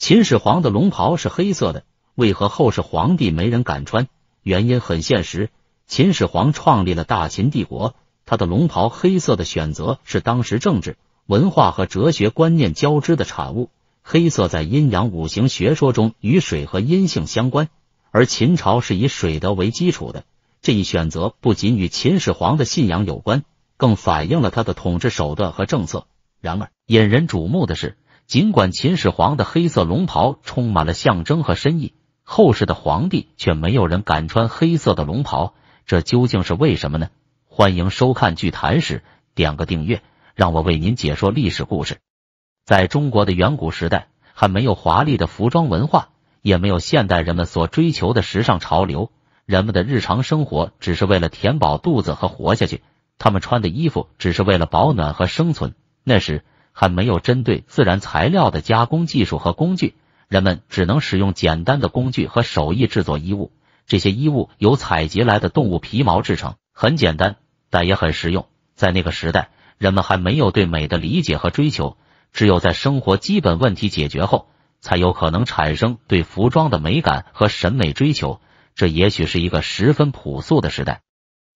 秦始皇的龙袍是黑色的，为何后世皇帝没人敢穿？原因很现实。秦始皇创立了大秦帝国，他的龙袍黑色的选择是当时政治文化和哲学观念交织的产物。黑色在阴阳五行学说中与水和阴性相关，而秦朝是以水德为基础的。这一选择不仅与秦始皇的信仰有关，更反映了他的统治手段和政策。然而，引人瞩目的是。尽管秦始皇的黑色龙袍充满了象征和深意，后世的皇帝却没有人敢穿黑色的龙袍，这究竟是为什么呢？欢迎收看《剧谈史》，点个订阅，让我为您解说历史故事。在中国的远古时代，还没有华丽的服装文化，也没有现代人们所追求的时尚潮流，人们的日常生活只是为了填饱肚子和活下去，他们穿的衣服只是为了保暖和生存。那时。还没有针对自然材料的加工技术和工具，人们只能使用简单的工具和手艺制作衣物。这些衣物由采集来的动物皮毛制成，很简单，但也很实用。在那个时代，人们还没有对美的理解和追求，只有在生活基本问题解决后，才有可能产生对服装的美感和审美追求。这也许是一个十分朴素的时代，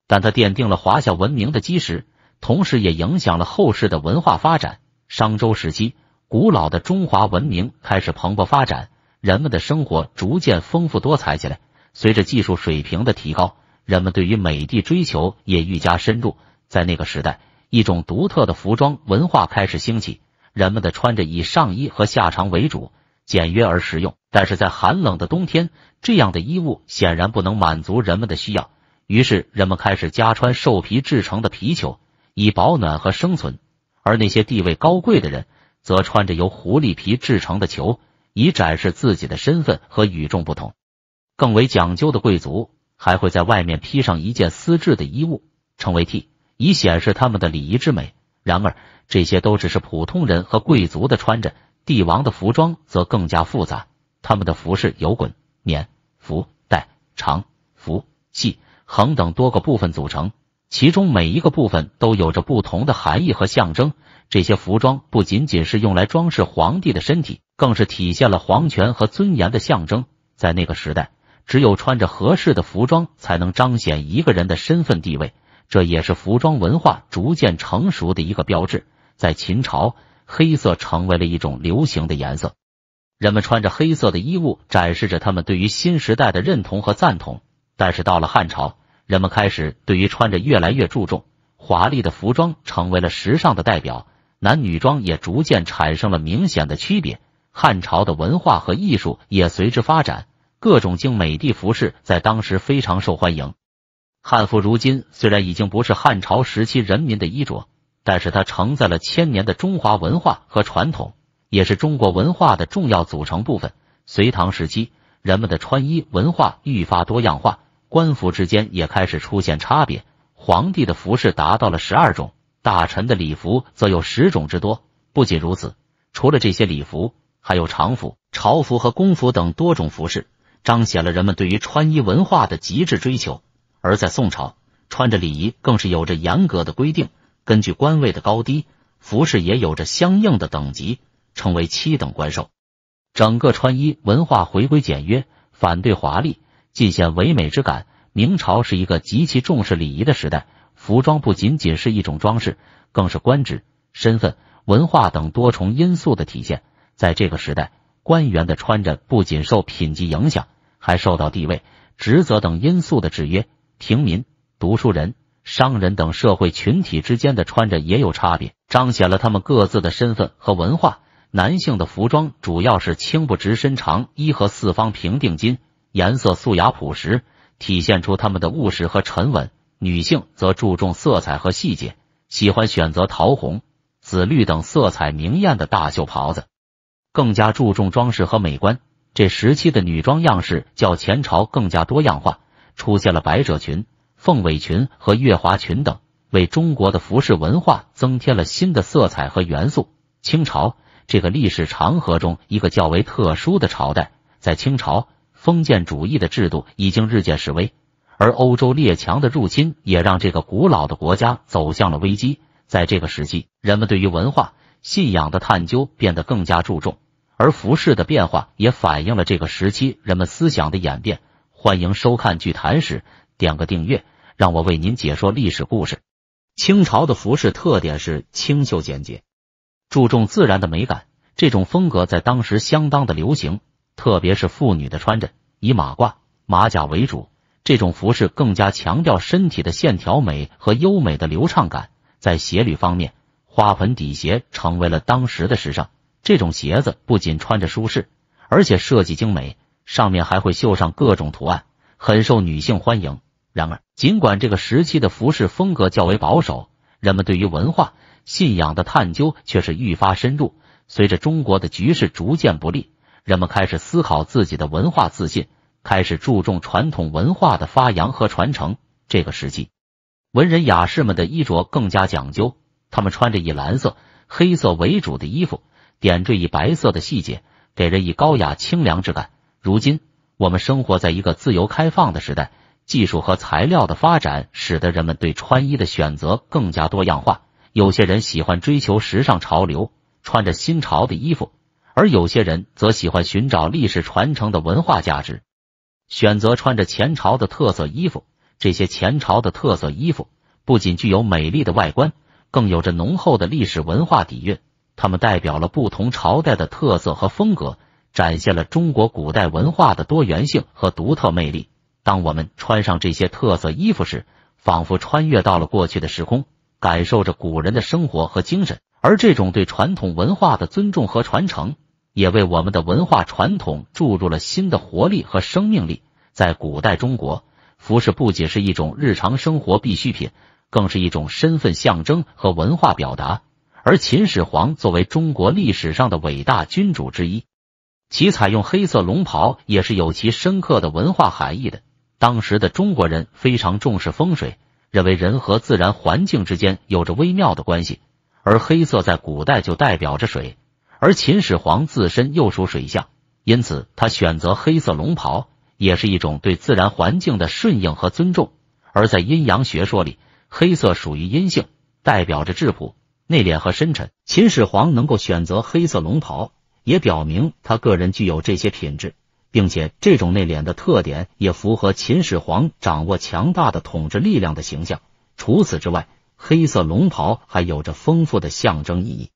但它奠定了华夏文明的基石，同时也影响了后世的文化发展。商周时期，古老的中华文明开始蓬勃发展，人们的生活逐渐丰富多彩起来。随着技术水平的提高，人们对于美的追求也愈加深入。在那个时代，一种独特的服装文化开始兴起。人们的穿着以上衣和下裳为主，简约而实用。但是在寒冷的冬天，这样的衣物显然不能满足人们的需要。于是，人们开始加穿兽皮制成的皮裘，以保暖和生存。而那些地位高贵的人，则穿着由狐狸皮制成的球，以展示自己的身份和与众不同。更为讲究的贵族，还会在外面披上一件丝质的衣物，称为“ T，以显示他们的礼仪之美。然而，这些都只是普通人和贵族的穿着。帝王的服装则更加复杂，他们的服饰由衮、冕、服、带、长、服、系、横等多个部分组成。其中每一个部分都有着不同的含义和象征。这些服装不仅仅是用来装饰皇帝的身体，更是体现了皇权和尊严的象征。在那个时代，只有穿着合适的服装，才能彰显一个人的身份地位，这也是服装文化逐渐成熟的一个标志。在秦朝，黑色成为了一种流行的颜色，人们穿着黑色的衣物，展示着他们对于新时代的认同和赞同。但是到了汉朝，人们开始对于穿着越来越注重，华丽的服装成为了时尚的代表，男女装也逐渐产生了明显的区别。汉朝的文化和艺术也随之发展，各种精美的服饰在当时非常受欢迎。汉服如今虽然已经不是汉朝时期人民的衣着，但是它承载了千年的中华文化和传统，也是中国文化的重要组成部分。隋唐时期，人们的穿衣文化愈发多样化。官服之间也开始出现差别，皇帝的服饰达到了十二种，大臣的礼服则有十种之多。不仅如此，除了这些礼服，还有常服、朝服和宫服等多种服饰，彰显了人们对于穿衣文化的极致追求。而在宋朝，穿着礼仪更是有着严格的规定，根据官位的高低，服饰也有着相应的等级，称为七等官寿。整个穿衣文化回归简约，反对华丽。尽显唯美之感。明朝是一个极其重视礼仪的时代，服装不仅仅是一种装饰，更是官职、身份、文化等多重因素的体现。在这个时代，官员的穿着不仅受品级影响，还受到地位、职责等因素的制约。平民、读书人、商人等社会群体之间的穿着也有差别，彰显了他们各自的身份和文化。男性的服装主要是青布直身长衣和四方平定襟。颜色素雅朴实，体现出他们的务实和沉稳。女性则注重色彩和细节，喜欢选择桃红、紫绿等色彩明艳的大袖袍子，更加注重装饰和美观。这时期的女装样式较前朝更加多样化，出现了百褶裙、凤尾裙和月华裙等，为中国的服饰文化增添了新的色彩和元素。清朝这个历史长河中一个较为特殊的朝代，在清朝。封建主义的制度已经日渐式微，而欧洲列强的入侵也让这个古老的国家走向了危机。在这个时期，人们对于文化、信仰的探究变得更加注重，而服饰的变化也反映了这个时期人们思想的演变。欢迎收看《剧谈史》，点个订阅，让我为您解说历史故事。清朝的服饰特点是清秀简洁，注重自然的美感，这种风格在当时相当的流行。特别是妇女的穿着以马褂、马甲为主，这种服饰更加强调身体的线条美和优美的流畅感。在鞋履方面，花盆底鞋成为了当时的时尚。这种鞋子不仅穿着舒适，而且设计精美，上面还会绣上各种图案，很受女性欢迎。然而，尽管这个时期的服饰风格较为保守，人们对于文化信仰的探究却是愈发深入。随着中国的局势逐渐不利。人们开始思考自己的文化自信，开始注重传统文化的发扬和传承。这个时期，文人雅士们的衣着更加讲究，他们穿着以蓝色、黑色为主的衣服，点缀以白色的细节，给人以高雅、清凉之感。如今，我们生活在一个自由开放的时代，技术和材料的发展使得人们对穿衣的选择更加多样化。有些人喜欢追求时尚潮流，穿着新潮的衣服。而有些人则喜欢寻找历史传承的文化价值，选择穿着前朝的特色衣服。这些前朝的特色衣服不仅具有美丽的外观，更有着浓厚的历史文化底蕴。它们代表了不同朝代的特色和风格，展现了中国古代文化的多元性和独特魅力。当我们穿上这些特色衣服时，仿佛穿越到了过去的时空，感受着古人的生活和精神。而这种对传统文化的尊重和传承。也为我们的文化传统注入了新的活力和生命力。在古代中国，服饰不仅是一种日常生活必需品，更是一种身份象征和文化表达。而秦始皇作为中国历史上的伟大君主之一，其采用黑色龙袍也是有其深刻的文化含义的。当时的中国人非常重视风水，认为人和自然环境之间有着微妙的关系，而黑色在古代就代表着水。而秦始皇自身又属水象，因此他选择黑色龙袍也是一种对自然环境的顺应和尊重。而在阴阳学说里，黑色属于阴性，代表着质朴、内敛和深沉。秦始皇能够选择黑色龙袍，也表明他个人具有这些品质，并且这种内敛的特点也符合秦始皇掌握强大的统治力量的形象。除此之外，黑色龙袍还有着丰富的象征意义。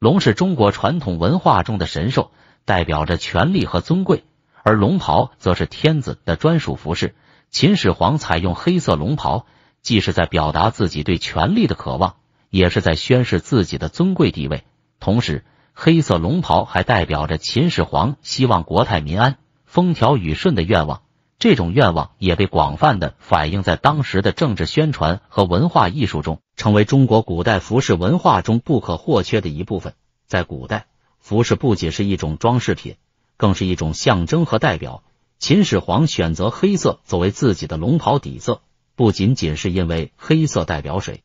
龙是中国传统文化中的神兽，代表着权力和尊贵，而龙袍则是天子的专属服饰。秦始皇采用黑色龙袍，既是在表达自己对权力的渴望，也是在宣示自己的尊贵地位。同时，黑色龙袍还代表着秦始皇希望国泰民安、风调雨顺的愿望。这种愿望也被广泛的反映在当时的政治宣传和文化艺术中。成为中国古代服饰文化中不可或缺的一部分。在古代，服饰不仅是一种装饰品，更是一种象征和代表。秦始皇选择黑色作为自己的龙袍底色，不仅仅是因为黑色代表水，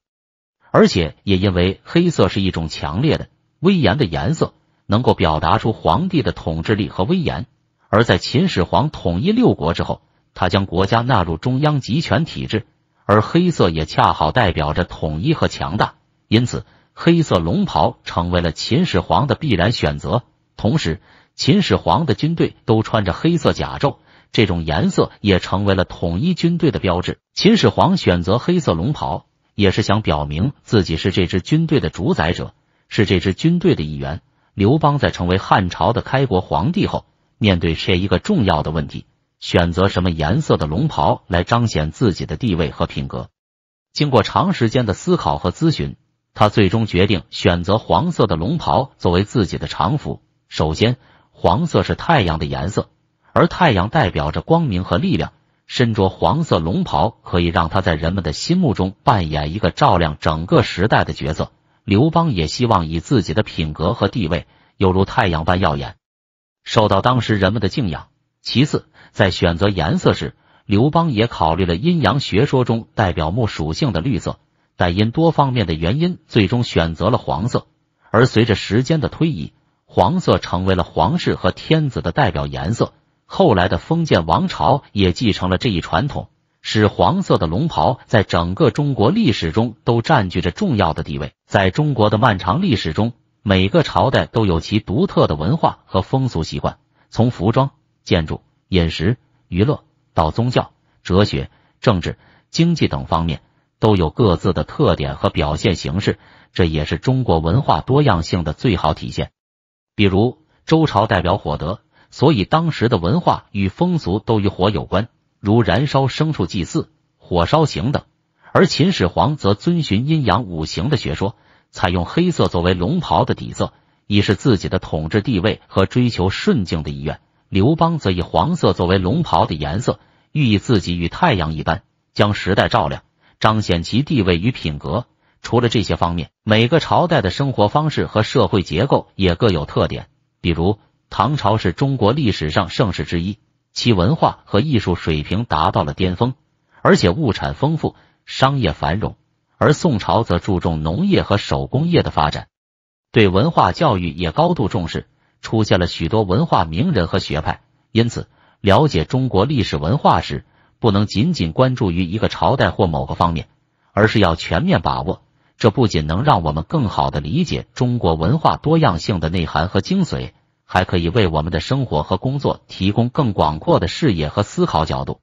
而且也因为黑色是一种强烈的、威严的颜色，能够表达出皇帝的统治力和威严。而在秦始皇统一六国之后，他将国家纳入中央集权体制。而黑色也恰好代表着统一和强大，因此黑色龙袍成为了秦始皇的必然选择。同时，秦始皇的军队都穿着黑色甲胄，这种颜色也成为了统一军队的标志。秦始皇选择黑色龙袍，也是想表明自己是这支军队的主宰者，是这支军队的一员。刘邦在成为汉朝的开国皇帝后，面对这一个重要的问题。选择什么颜色的龙袍来彰显自己的地位和品格？经过长时间的思考和咨询，他最终决定选择黄色的龙袍作为自己的常服。首先，黄色是太阳的颜色，而太阳代表着光明和力量。身着黄色龙袍，可以让他在人们的心目中扮演一个照亮整个时代的角色。刘邦也希望以自己的品格和地位，犹如太阳般耀眼，受到当时人们的敬仰。其次，在选择颜色时，刘邦也考虑了阴阳学说中代表木属性的绿色，但因多方面的原因，最终选择了黄色。而随着时间的推移，黄色成为了皇室和天子的代表颜色。后来的封建王朝也继承了这一传统，使黄色的龙袍在整个中国历史中都占据着重要的地位。在中国的漫长历史中，每个朝代都有其独特的文化和风俗习惯，从服装、建筑。饮食、娱乐到宗教、哲学、政治、经济等方面，都有各自的特点和表现形式，这也是中国文化多样性的最好体现。比如，周朝代表火德，所以当时的文化与风俗都与火有关，如燃烧牲畜祭祀、火烧刑等；而秦始皇则遵循阴阳五行的学说，采用黑色作为龙袍的底色，以示自己的统治地位和追求顺境的意愿。刘邦则以黄色作为龙袍的颜色，寓意自己与太阳一般，将时代照亮，彰显其地位与品格。除了这些方面，每个朝代的生活方式和社会结构也各有特点。比如，唐朝是中国历史上盛世之一，其文化和艺术水平达到了巅峰，而且物产丰富，商业繁荣；而宋朝则注重农业和手工业的发展，对文化教育也高度重视。出现了许多文化名人和学派，因此，了解中国历史文化时，不能仅仅关注于一个朝代或某个方面，而是要全面把握。这不仅能让我们更好的理解中国文化多样性的内涵和精髓，还可以为我们的生活和工作提供更广阔的视野和思考角度。